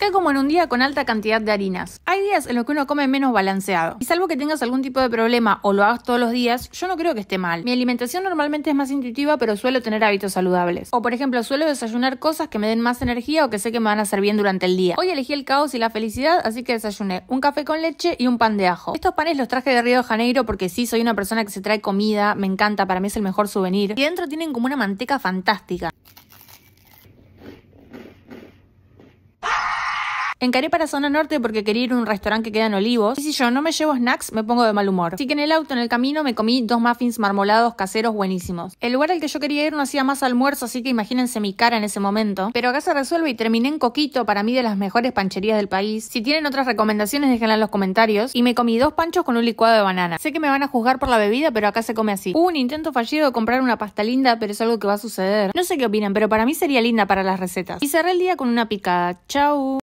cae como en un día con alta cantidad de harinas. Hay días en los que uno come menos balanceado. Y salvo que tengas algún tipo de problema o lo hagas todos los días, yo no creo que esté mal. Mi alimentación normalmente es más intuitiva, pero suelo tener hábitos saludables. O por ejemplo, suelo desayunar cosas que me den más energía o que sé que me van a hacer bien durante el día. Hoy elegí el caos y la felicidad, así que desayuné un café con leche y un pan de ajo. Estos panes los traje de Río de Janeiro porque sí, soy una persona que se trae comida, me encanta, para mí es el mejor souvenir. Y dentro tienen como una manteca fantástica. Encaré para zona norte porque quería ir a un restaurante que queda en Olivos. Y si yo no me llevo snacks, me pongo de mal humor. Así que en el auto, en el camino, me comí dos muffins marmolados caseros buenísimos. El lugar al que yo quería ir no hacía más almuerzo, así que imagínense mi cara en ese momento. Pero acá se resuelve y terminé en Coquito, para mí de las mejores pancherías del país. Si tienen otras recomendaciones, déjenla en los comentarios. Y me comí dos panchos con un licuado de banana. Sé que me van a juzgar por la bebida, pero acá se come así. Hubo un intento fallido de comprar una pasta linda, pero es algo que va a suceder. No sé qué opinan, pero para mí sería linda para las recetas. Y cerré el día con una picada. Chau.